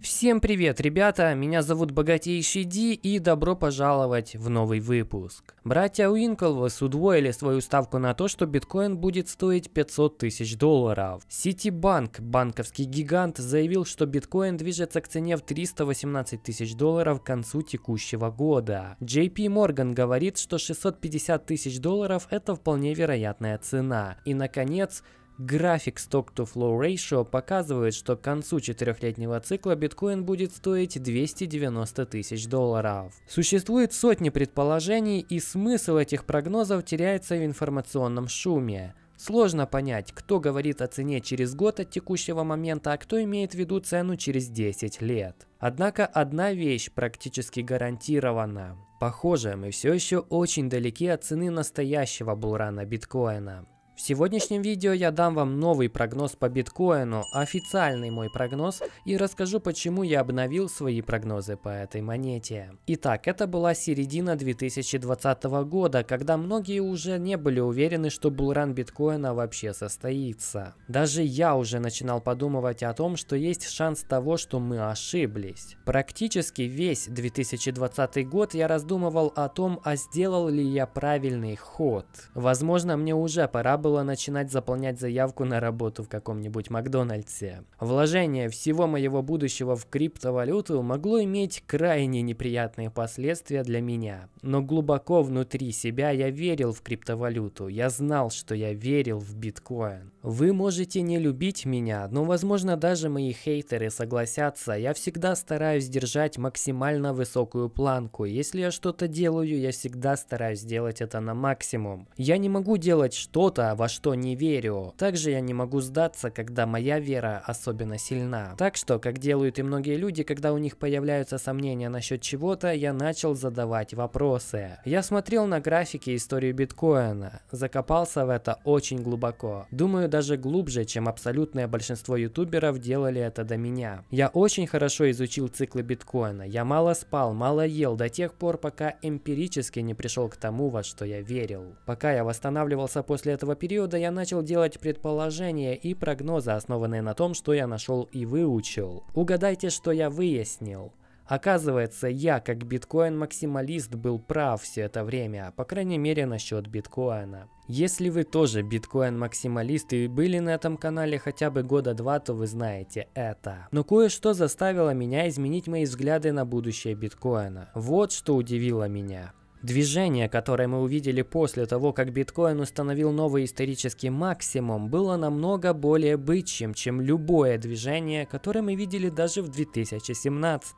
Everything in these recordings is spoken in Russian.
Всем привет, ребята! Меня зовут Богатейший Ди и добро пожаловать в новый выпуск. Братья Уинклвас удвоили свою ставку на то, что биткоин будет стоить 500 тысяч долларов. Ситибанк, банковский гигант, заявил, что биткоин движется к цене в 318 тысяч долларов к концу текущего года. JP Morgan говорит, что 650 тысяч долларов это вполне вероятная цена. И наконец, График Stock-to-Flow Ratio показывает, что к концу четырехлетнего цикла биткоин будет стоить 290 тысяч долларов. Существует сотни предположений, и смысл этих прогнозов теряется в информационном шуме. Сложно понять, кто говорит о цене через год от текущего момента, а кто имеет в виду цену через 10 лет. Однако одна вещь практически гарантирована. Похоже, мы все еще очень далеки от цены настоящего булрана биткоина. В сегодняшнем видео я дам вам новый прогноз по биткоину, официальный мой прогноз, и расскажу, почему я обновил свои прогнозы по этой монете. Итак, это была середина 2020 года, когда многие уже не были уверены, что булран биткоина вообще состоится. Даже я уже начинал подумывать о том, что есть шанс того, что мы ошиблись. Практически весь 2020 год я раздумывал о том, а сделал ли я правильный ход. Возможно, мне уже пора было было начинать заполнять заявку на работу в каком-нибудь Макдональдсе. Вложение всего моего будущего в криптовалюту могло иметь крайне неприятные последствия для меня. Но глубоко внутри себя я верил в криптовалюту. Я знал, что я верил в биткоин. Вы можете не любить меня, но возможно даже мои хейтеры согласятся. Я всегда стараюсь держать максимально высокую планку. Если я что-то делаю, я всегда стараюсь сделать это на максимум. Я не могу делать что-то, а во что не верю. Также я не могу сдаться, когда моя вера особенно сильна. Так что, как делают и многие люди, когда у них появляются сомнения насчет чего-то, я начал задавать вопросы. Я смотрел на графики истории биткоина, закопался в это очень глубоко. Думаю, даже глубже, чем абсолютное большинство ютуберов делали это до меня. Я очень хорошо изучил циклы биткоина, я мало спал, мало ел до тех пор, пока эмпирически не пришел к тому, во что я верил. Пока я восстанавливался после этого периода я начал делать предположения и прогнозы, основанные на том, что я нашел и выучил. Угадайте, что я выяснил. Оказывается, я, как биткоин-максималист, был прав все это время, по крайней мере насчет биткоина. Если вы тоже биткоин-максималист и были на этом канале хотя бы года два, то вы знаете это. Но кое-что заставило меня изменить мои взгляды на будущее биткоина. Вот что удивило меня. Движение, которое мы увидели после того, как биткоин установил новый исторический максимум, было намного более бычьим, чем любое движение, которое мы видели даже в 2017.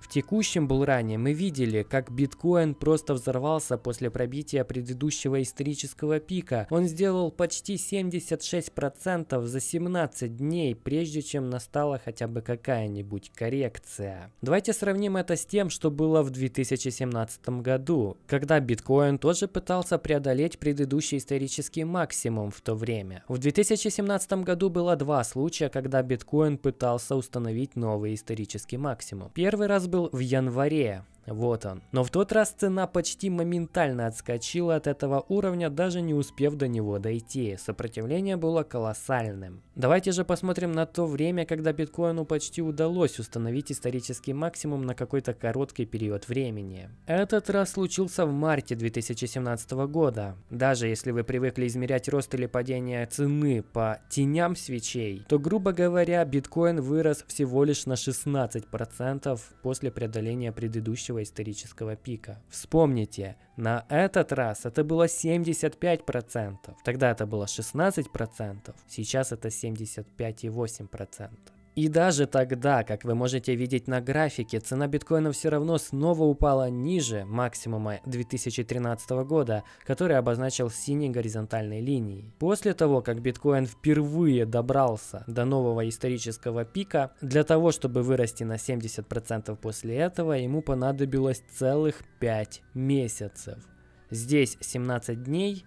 В текущем булране мы видели, как биткоин просто взорвался после пробития предыдущего исторического пика. Он сделал почти 76% за 17 дней, прежде чем настала хотя бы какая-нибудь коррекция. Давайте сравним это с тем, что было в 2017 году когда биткоин тоже пытался преодолеть предыдущий исторический максимум в то время. В 2017 году было два случая, когда биткоин пытался установить новый исторический максимум. Первый раз был в январе вот он. Но в тот раз цена почти моментально отскочила от этого уровня, даже не успев до него дойти. Сопротивление было колоссальным. Давайте же посмотрим на то время, когда биткоину почти удалось установить исторический максимум на какой-то короткий период времени. Этот раз случился в марте 2017 года. Даже если вы привыкли измерять рост или падение цены по теням свечей, то, грубо говоря, биткоин вырос всего лишь на 16% после преодоления предыдущего текущего исторического пика. Вспомните, на этот раз это было 75%, тогда это было 16%, сейчас это 75,8%. И даже тогда, как вы можете видеть на графике, цена биткоина все равно снова упала ниже максимума 2013 года, который обозначил синей горизонтальной линией. После того, как биткоин впервые добрался до нового исторического пика, для того, чтобы вырасти на 70% после этого, ему понадобилось целых 5 месяцев. Здесь 17 дней,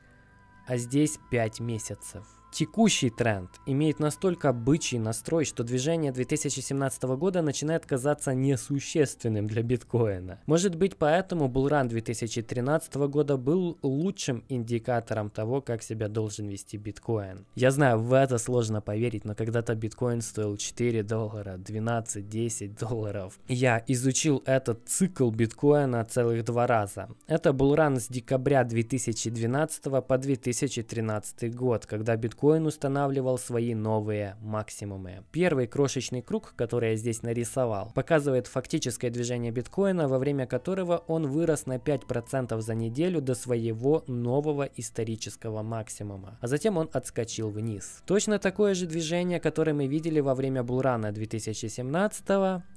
а здесь 5 месяцев. Текущий тренд имеет настолько бычий настрой, что движение 2017 года начинает казаться несущественным для биткоина. Может быть поэтому булран 2013 года был лучшим индикатором того, как себя должен вести биткоин. Я знаю, в это сложно поверить, но когда-то биткоин стоил 4 доллара, 12, 10 долларов. Я изучил этот цикл биткоина целых два раза. Это булран с декабря 2012 по 2013 год, когда биткоин биткоин устанавливал свои новые максимумы. Первый крошечный круг, который я здесь нарисовал, показывает фактическое движение биткоина, во время которого он вырос на 5% за неделю до своего нового исторического максимума, а затем он отскочил вниз. Точно такое же движение, которое мы видели во время Булрана 2017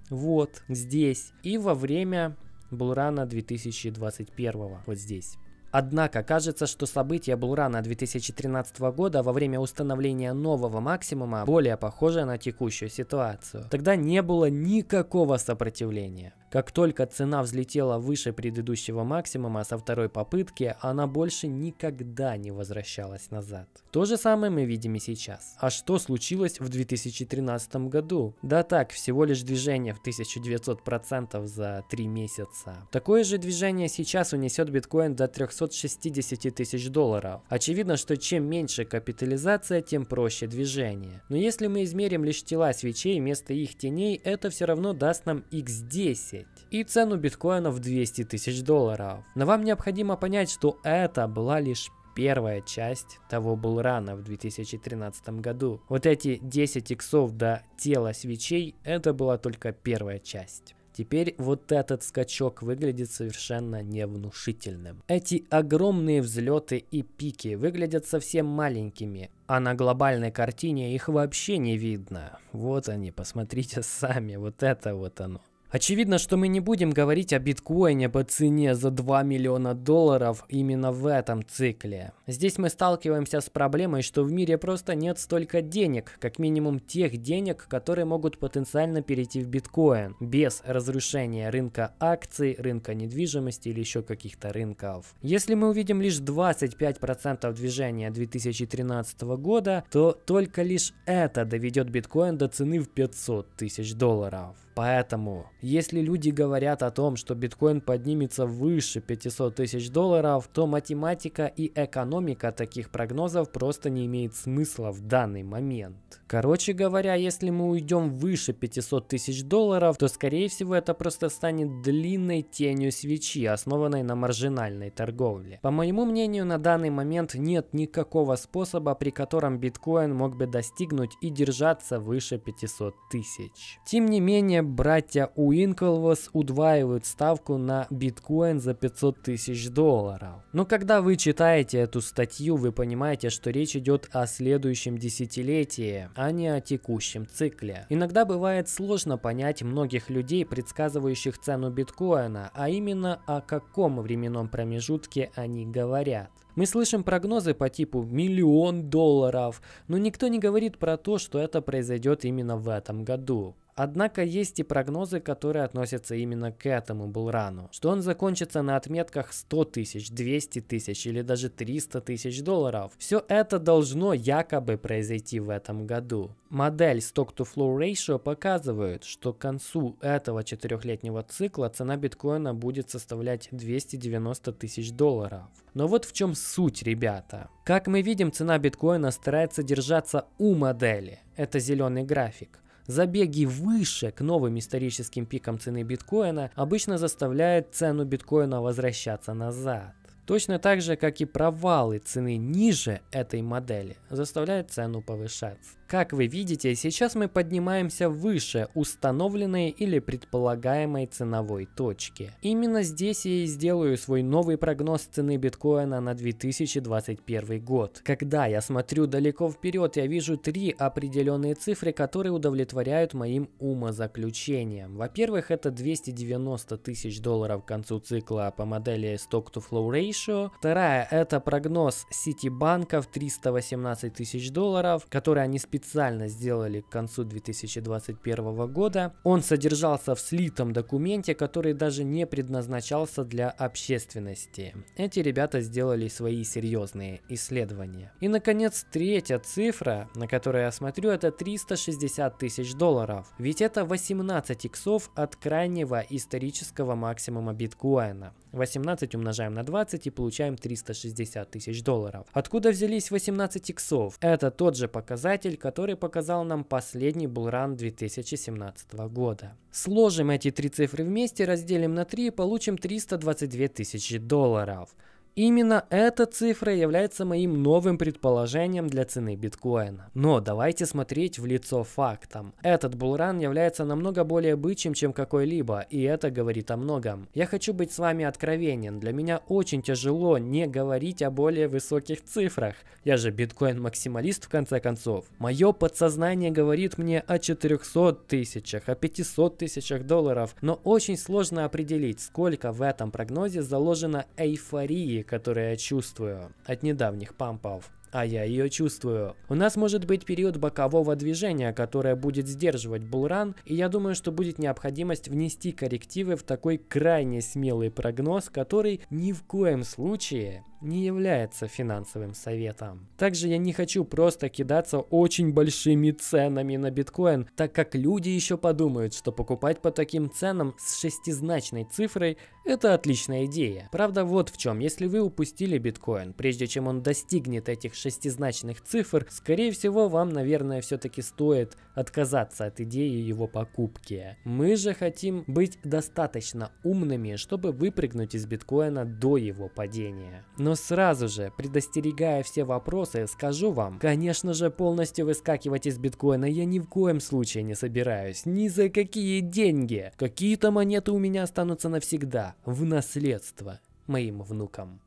вот здесь, и во время Булрана 2021 вот здесь. Однако кажется, что событие Булрана 2013 года во время установления нового максимума более похоже на текущую ситуацию. Тогда не было никакого сопротивления. Как только цена взлетела выше предыдущего максимума со второй попытки, она больше никогда не возвращалась назад. То же самое мы видим и сейчас. А что случилось в 2013 году? Да так, всего лишь движение в 1900% за 3 месяца. Такое же движение сейчас унесет биткоин до 300 260 тысяч долларов. Очевидно, что чем меньше капитализация, тем проще движение. Но если мы измерим лишь тела свечей вместо их теней, это все равно даст нам x10 и цену биткоина в 200 тысяч долларов. Но вам необходимо понять, что это была лишь первая часть того рано в 2013 году. Вот эти 10 иксов до тела свечей, это была только первая часть. Теперь вот этот скачок выглядит совершенно невнушительным. Эти огромные взлеты и пики выглядят совсем маленькими, а на глобальной картине их вообще не видно. Вот они, посмотрите сами, вот это вот оно. Очевидно, что мы не будем говорить о биткоине по цене за 2 миллиона долларов именно в этом цикле. Здесь мы сталкиваемся с проблемой, что в мире просто нет столько денег, как минимум тех денег, которые могут потенциально перейти в биткоин, без разрушения рынка акций, рынка недвижимости или еще каких-то рынков. Если мы увидим лишь 25% движения 2013 года, то только лишь это доведет биткоин до цены в 500 тысяч долларов. Поэтому, если люди говорят о том, что биткоин поднимется выше 500 тысяч долларов, то математика и экономика таких прогнозов просто не имеет смысла в данный момент. Короче говоря, если мы уйдем выше 500 тысяч долларов, то скорее всего это просто станет длинной тенью свечи, основанной на маржинальной торговле. По моему мнению, на данный момент нет никакого способа, при котором биткоин мог бы достигнуть и держаться выше 500 тысяч. Тем не менее, братья Уинклвос удваивают ставку на биткоин за 500 тысяч долларов. Но когда вы читаете эту статью, вы понимаете, что речь идет о следующем десятилетии, а не о текущем цикле. Иногда бывает сложно понять многих людей, предсказывающих цену биткоина, а именно о каком временном промежутке они говорят. Мы слышим прогнозы по типу миллион долларов, но никто не говорит про то, что это произойдет именно в этом году. Однако есть и прогнозы, которые относятся именно к этому булрану, что он закончится на отметках 100 тысяч, 200 тысяч или даже 300 тысяч долларов. Все это должно якобы произойти в этом году. Модель Stock-to-Flow Ratio показывает, что к концу этого четырехлетнего цикла цена биткоина будет составлять 290 тысяч долларов. Но вот в чем суть, ребята. Как мы видим, цена биткоина старается держаться у модели. Это зеленый график. Забеги выше к новым историческим пикам цены биткоина обычно заставляют цену биткоина возвращаться назад. Точно так же, как и провалы цены ниже этой модели заставляют цену повышаться. Как вы видите, сейчас мы поднимаемся выше установленной или предполагаемой ценовой точки. Именно здесь я и сделаю свой новый прогноз цены биткоина на 2021 год. Когда я смотрю далеко вперед, я вижу три определенные цифры, которые удовлетворяют моим умозаключениям. Во-первых, это 290 тысяч долларов к концу цикла по модели Stock to Flow Ratio, выше. Вторая – это прогноз Ситибанка в 318 тысяч долларов, который они специально сделали к концу 2021 года. Он содержался в слитом документе, который даже не предназначался для общественности. Эти ребята сделали свои серьезные исследования. И, наконец, третья цифра, на которую я смотрю, это 360 тысяч долларов. Ведь это 18 иксов от крайнего исторического максимума биткоина. 18 умножаем на 20 и и получаем 360 тысяч долларов. Откуда взялись 18 иксов? Это тот же показатель, который показал нам последний булран 2017 года. Сложим эти три цифры вместе, разделим на 3 и получим 322 тысячи долларов. Именно эта цифра является моим новым предположением для цены биткоина. Но давайте смотреть в лицо фактам. Этот булран является намного более бычьим, чем какой-либо, и это говорит о многом. Я хочу быть с вами откровенен, для меня очень тяжело не говорить о более высоких цифрах. Я же биткоин-максималист в конце концов. Мое подсознание говорит мне о 400 тысячах, о 500 тысячах долларов, но очень сложно определить, сколько в этом прогнозе заложено эйфории энергии, которую я чувствую от недавних пампов а я ее чувствую. У нас может быть период бокового движения, которое будет сдерживать булран, и я думаю, что будет необходимость внести коррективы в такой крайне смелый прогноз, который ни в коем случае не является финансовым советом. Также я не хочу просто кидаться очень большими ценами на биткоин, так как люди еще подумают, что покупать по таким ценам с шестизначной цифрой – это отличная идея. Правда вот в чем, если вы упустили биткоин, прежде чем он достигнет этих шестизначных цифр, скорее всего вам, наверное, все-таки стоит отказаться от идеи его покупки. Мы же хотим быть достаточно умными, чтобы выпрыгнуть из биткоина до его падения. Но но сразу же, предостерегая все вопросы, скажу вам, конечно же, полностью выскакивать из биткоина я ни в коем случае не собираюсь, ни за какие деньги. Какие-то монеты у меня останутся навсегда, в наследство моим внукам.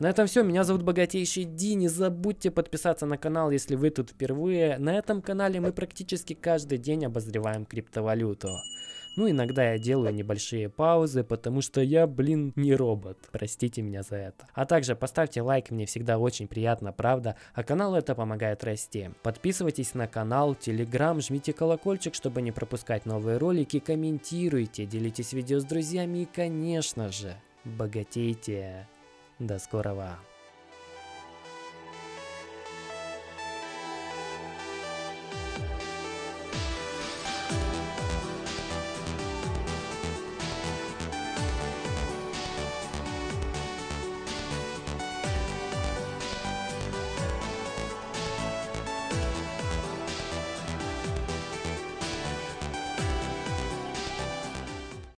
На этом все, меня зовут Богатейший Ди, не забудьте подписаться на канал, если вы тут впервые. На этом канале мы практически каждый день обозреваем криптовалюту. Ну, иногда я делаю небольшие паузы, потому что я, блин, не робот. Простите меня за это. А также поставьте лайк, мне всегда очень приятно, правда, а канал это помогает расти. Подписывайтесь на канал, телеграм, жмите колокольчик, чтобы не пропускать новые ролики, комментируйте, делитесь видео с друзьями и, конечно же, богатейте. До скорого!